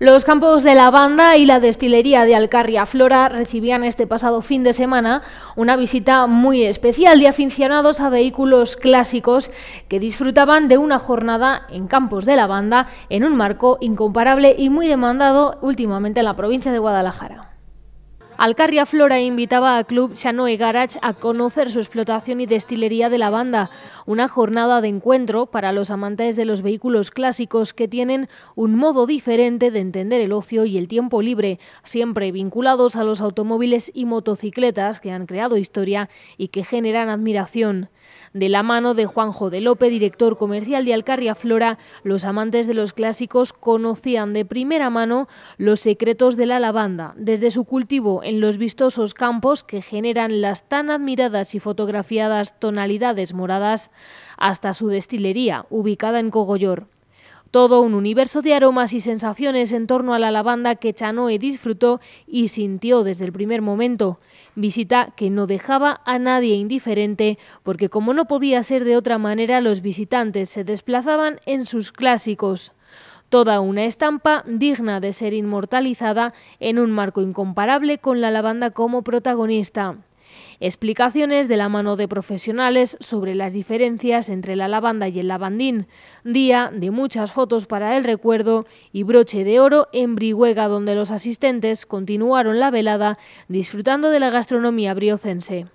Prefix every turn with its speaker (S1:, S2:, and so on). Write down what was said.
S1: Los campos de la banda y la destilería de Alcarria Flora recibían este pasado fin de semana una visita muy especial de aficionados a vehículos clásicos que disfrutaban de una jornada en campos de la banda en un marco incomparable y muy demandado últimamente en la provincia de Guadalajara. Alcarria Flora invitaba a Club Chanoe Garage a conocer su explotación y destilería de lavanda... una jornada de encuentro para los amantes de los vehículos clásicos que tienen un modo diferente de entender el ocio y el tiempo libre, siempre vinculados a los automóviles y motocicletas que han creado historia y que generan admiración. De la mano de Juanjo de Lope, director comercial de Alcarria Flora, los amantes de los clásicos conocían de primera mano los secretos de la lavanda, desde su cultivo en los vistosos campos que generan las tan admiradas y fotografiadas tonalidades moradas hasta su destilería, ubicada en Cogollor. Todo un universo de aromas y sensaciones en torno a la lavanda que Chanoe disfrutó y sintió desde el primer momento. Visita que no dejaba a nadie indiferente, porque como no podía ser de otra manera, los visitantes se desplazaban en sus clásicos Toda una estampa digna de ser inmortalizada en un marco incomparable con la lavanda como protagonista. Explicaciones de la mano de profesionales sobre las diferencias entre la lavanda y el lavandín. Día de muchas fotos para el recuerdo y broche de oro en Brihuega, donde los asistentes continuaron la velada disfrutando de la gastronomía briocense.